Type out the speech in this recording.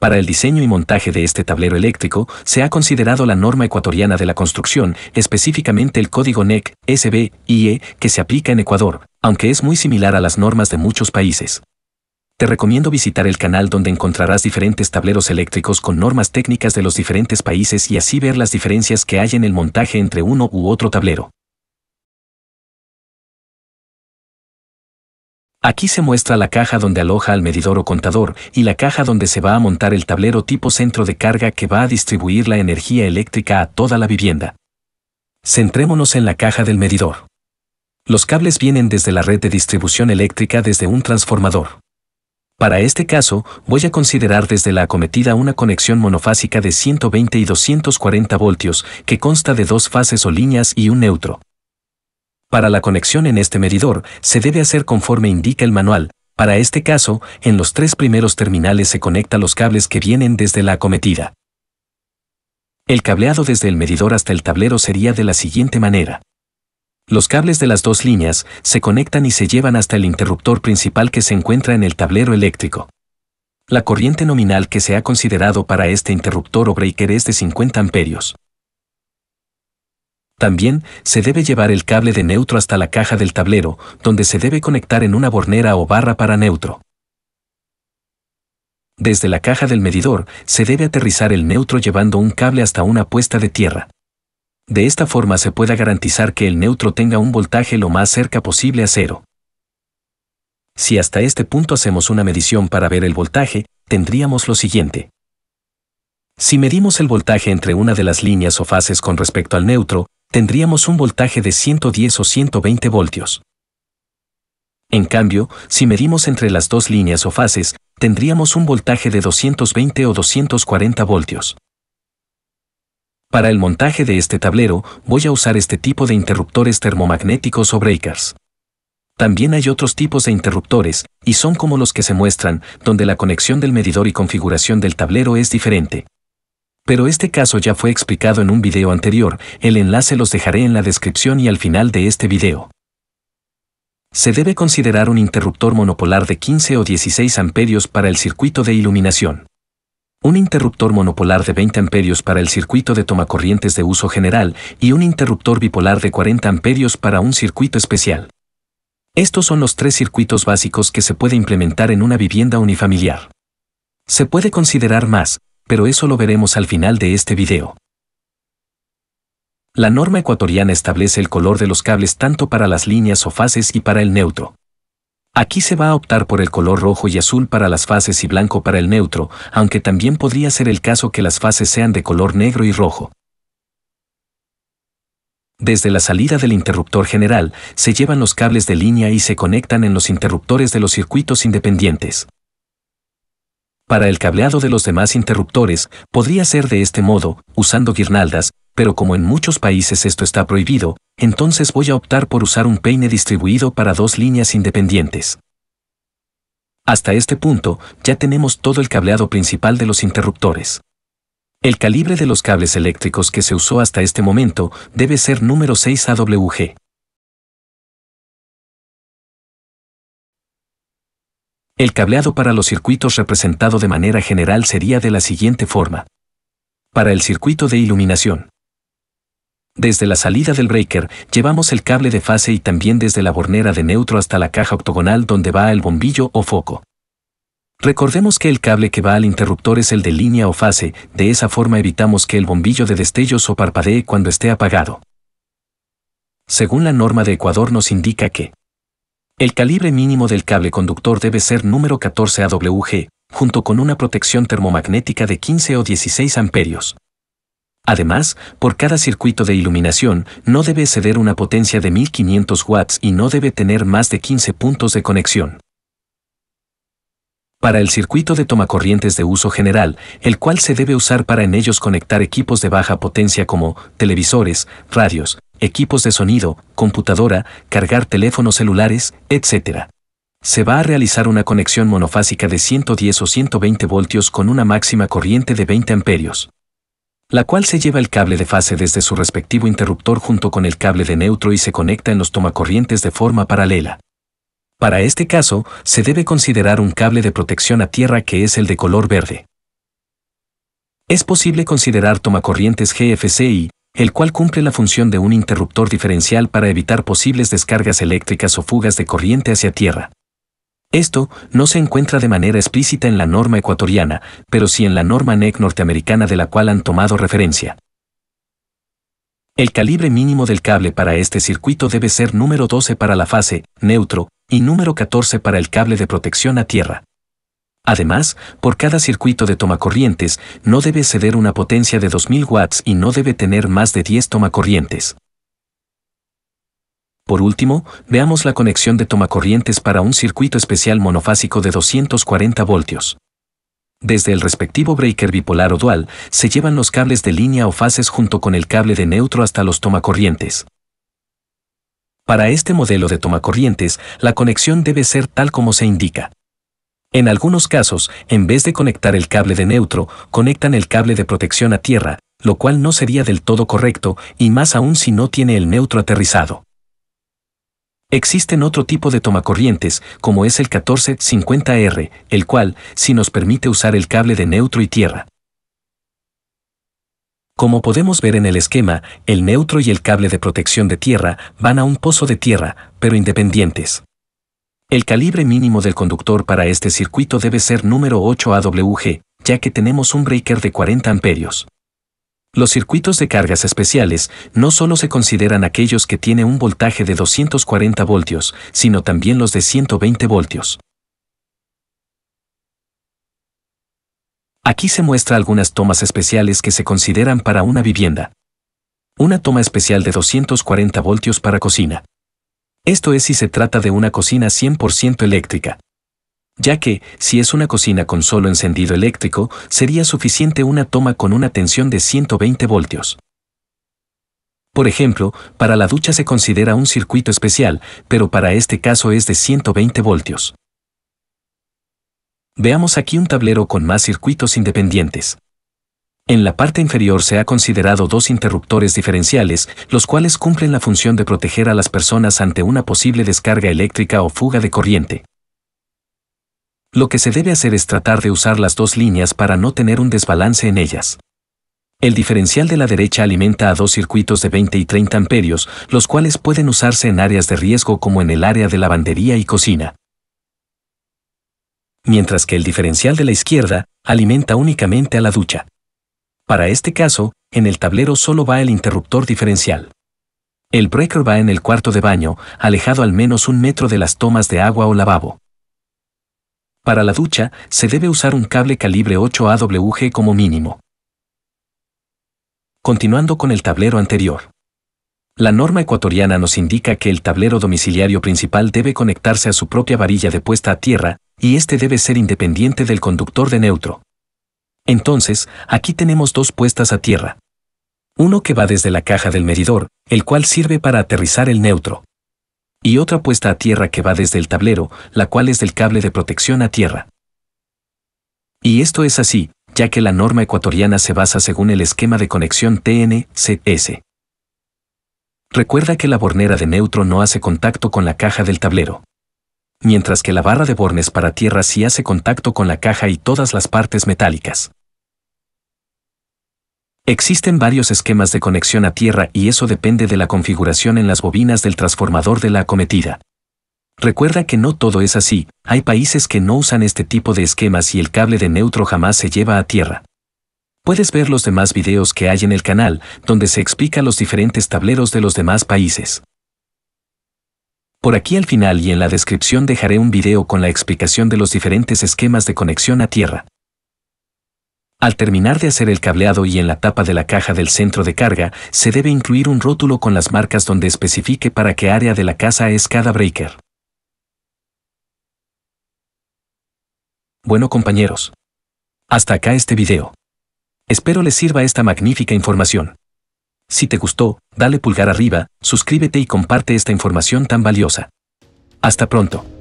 Para el diseño y montaje de este tablero eléctrico se ha considerado la norma ecuatoriana de la construcción, específicamente el código NEC, SB, IE, que se aplica en Ecuador, aunque es muy similar a las normas de muchos países. Te recomiendo visitar el canal donde encontrarás diferentes tableros eléctricos con normas técnicas de los diferentes países y así ver las diferencias que hay en el montaje entre uno u otro tablero. Aquí se muestra la caja donde aloja al medidor o contador y la caja donde se va a montar el tablero tipo centro de carga que va a distribuir la energía eléctrica a toda la vivienda. Centrémonos en la caja del medidor. Los cables vienen desde la red de distribución eléctrica desde un transformador. Para este caso, voy a considerar desde la acometida una conexión monofásica de 120 y 240 voltios, que consta de dos fases o líneas y un neutro. Para la conexión en este medidor, se debe hacer conforme indica el manual. Para este caso, en los tres primeros terminales se conecta los cables que vienen desde la acometida. El cableado desde el medidor hasta el tablero sería de la siguiente manera. Los cables de las dos líneas se conectan y se llevan hasta el interruptor principal que se encuentra en el tablero eléctrico. La corriente nominal que se ha considerado para este interruptor o breaker es de 50 amperios. También se debe llevar el cable de neutro hasta la caja del tablero, donde se debe conectar en una bornera o barra para neutro. Desde la caja del medidor, se debe aterrizar el neutro llevando un cable hasta una puesta de tierra. De esta forma se pueda garantizar que el neutro tenga un voltaje lo más cerca posible a cero. Si hasta este punto hacemos una medición para ver el voltaje, tendríamos lo siguiente. Si medimos el voltaje entre una de las líneas o fases con respecto al neutro, tendríamos un voltaje de 110 o 120 voltios. En cambio, si medimos entre las dos líneas o fases, tendríamos un voltaje de 220 o 240 voltios. Para el montaje de este tablero, voy a usar este tipo de interruptores termomagnéticos o breakers. También hay otros tipos de interruptores, y son como los que se muestran, donde la conexión del medidor y configuración del tablero es diferente pero este caso ya fue explicado en un video anterior, el enlace los dejaré en la descripción y al final de este video. Se debe considerar un interruptor monopolar de 15 o 16 amperios para el circuito de iluminación. Un interruptor monopolar de 20 amperios para el circuito de tomacorrientes de uso general y un interruptor bipolar de 40 amperios para un circuito especial. Estos son los tres circuitos básicos que se puede implementar en una vivienda unifamiliar. Se puede considerar más, pero eso lo veremos al final de este video. La norma ecuatoriana establece el color de los cables tanto para las líneas o fases y para el neutro. Aquí se va a optar por el color rojo y azul para las fases y blanco para el neutro, aunque también podría ser el caso que las fases sean de color negro y rojo. Desde la salida del interruptor general, se llevan los cables de línea y se conectan en los interruptores de los circuitos independientes. Para el cableado de los demás interruptores, podría ser de este modo, usando guirnaldas, pero como en muchos países esto está prohibido, entonces voy a optar por usar un peine distribuido para dos líneas independientes. Hasta este punto, ya tenemos todo el cableado principal de los interruptores. El calibre de los cables eléctricos que se usó hasta este momento debe ser número 6 AWG. El cableado para los circuitos representado de manera general sería de la siguiente forma. Para el circuito de iluminación. Desde la salida del breaker, llevamos el cable de fase y también desde la bornera de neutro hasta la caja octogonal donde va el bombillo o foco. Recordemos que el cable que va al interruptor es el de línea o fase, de esa forma evitamos que el bombillo de destellos o parpadee cuando esté apagado. Según la norma de Ecuador nos indica que el calibre mínimo del cable conductor debe ser número 14 AWG, junto con una protección termomagnética de 15 o 16 amperios. Además, por cada circuito de iluminación no debe exceder una potencia de 1500 watts y no debe tener más de 15 puntos de conexión. Para el circuito de tomacorrientes de uso general, el cual se debe usar para en ellos conectar equipos de baja potencia como televisores, radios, equipos de sonido, computadora, cargar teléfonos celulares, etc. Se va a realizar una conexión monofásica de 110 o 120 voltios con una máxima corriente de 20 amperios, la cual se lleva el cable de fase desde su respectivo interruptor junto con el cable de neutro y se conecta en los tomacorrientes de forma paralela. Para este caso, se debe considerar un cable de protección a tierra que es el de color verde. Es posible considerar tomacorrientes GFCI, el cual cumple la función de un interruptor diferencial para evitar posibles descargas eléctricas o fugas de corriente hacia tierra. Esto no se encuentra de manera explícita en la norma ecuatoriana, pero sí en la norma NEC norteamericana de la cual han tomado referencia. El calibre mínimo del cable para este circuito debe ser número 12 para la fase, neutro, y número 14 para el cable de protección a tierra. Además, por cada circuito de tomacorrientes no debe ceder una potencia de 2000 watts y no debe tener más de 10 tomacorrientes. Por último, veamos la conexión de tomacorrientes para un circuito especial monofásico de 240 voltios. Desde el respectivo breaker bipolar o dual, se llevan los cables de línea o fases junto con el cable de neutro hasta los tomacorrientes. Para este modelo de tomacorrientes, la conexión debe ser tal como se indica. En algunos casos, en vez de conectar el cable de neutro, conectan el cable de protección a tierra, lo cual no sería del todo correcto, y más aún si no tiene el neutro aterrizado. Existen otro tipo de tomacorrientes, como es el 1450R, el cual, si nos permite usar el cable de neutro y tierra. Como podemos ver en el esquema, el neutro y el cable de protección de tierra van a un pozo de tierra, pero independientes. El calibre mínimo del conductor para este circuito debe ser número 8 AWG, ya que tenemos un breaker de 40 amperios. Los circuitos de cargas especiales no solo se consideran aquellos que tienen un voltaje de 240 voltios, sino también los de 120 voltios. Aquí se muestra algunas tomas especiales que se consideran para una vivienda. Una toma especial de 240 voltios para cocina. Esto es si se trata de una cocina 100% eléctrica. Ya que, si es una cocina con solo encendido eléctrico, sería suficiente una toma con una tensión de 120 voltios. Por ejemplo, para la ducha se considera un circuito especial, pero para este caso es de 120 voltios. Veamos aquí un tablero con más circuitos independientes. En la parte inferior se ha considerado dos interruptores diferenciales, los cuales cumplen la función de proteger a las personas ante una posible descarga eléctrica o fuga de corriente. Lo que se debe hacer es tratar de usar las dos líneas para no tener un desbalance en ellas. El diferencial de la derecha alimenta a dos circuitos de 20 y 30 amperios, los cuales pueden usarse en áreas de riesgo como en el área de lavandería y cocina mientras que el diferencial de la izquierda alimenta únicamente a la ducha. Para este caso, en el tablero solo va el interruptor diferencial. El breaker va en el cuarto de baño, alejado al menos un metro de las tomas de agua o lavabo. Para la ducha, se debe usar un cable calibre 8 AWG como mínimo. Continuando con el tablero anterior. La norma ecuatoriana nos indica que el tablero domiciliario principal debe conectarse a su propia varilla de puesta a tierra, y este debe ser independiente del conductor de neutro. Entonces, aquí tenemos dos puestas a tierra. Uno que va desde la caja del medidor, el cual sirve para aterrizar el neutro. Y otra puesta a tierra que va desde el tablero, la cual es del cable de protección a tierra. Y esto es así, ya que la norma ecuatoriana se basa según el esquema de conexión tn Recuerda que la bornera de neutro no hace contacto con la caja del tablero. Mientras que la barra de bornes para tierra sí hace contacto con la caja y todas las partes metálicas. Existen varios esquemas de conexión a tierra y eso depende de la configuración en las bobinas del transformador de la acometida. Recuerda que no todo es así, hay países que no usan este tipo de esquemas y el cable de neutro jamás se lleva a tierra. Puedes ver los demás videos que hay en el canal, donde se explica los diferentes tableros de los demás países. Por aquí al final y en la descripción dejaré un video con la explicación de los diferentes esquemas de conexión a tierra. Al terminar de hacer el cableado y en la tapa de la caja del centro de carga, se debe incluir un rótulo con las marcas donde especifique para qué área de la casa es cada breaker. Bueno compañeros. Hasta acá este video. Espero les sirva esta magnífica información. Si te gustó, dale pulgar arriba, suscríbete y comparte esta información tan valiosa. Hasta pronto.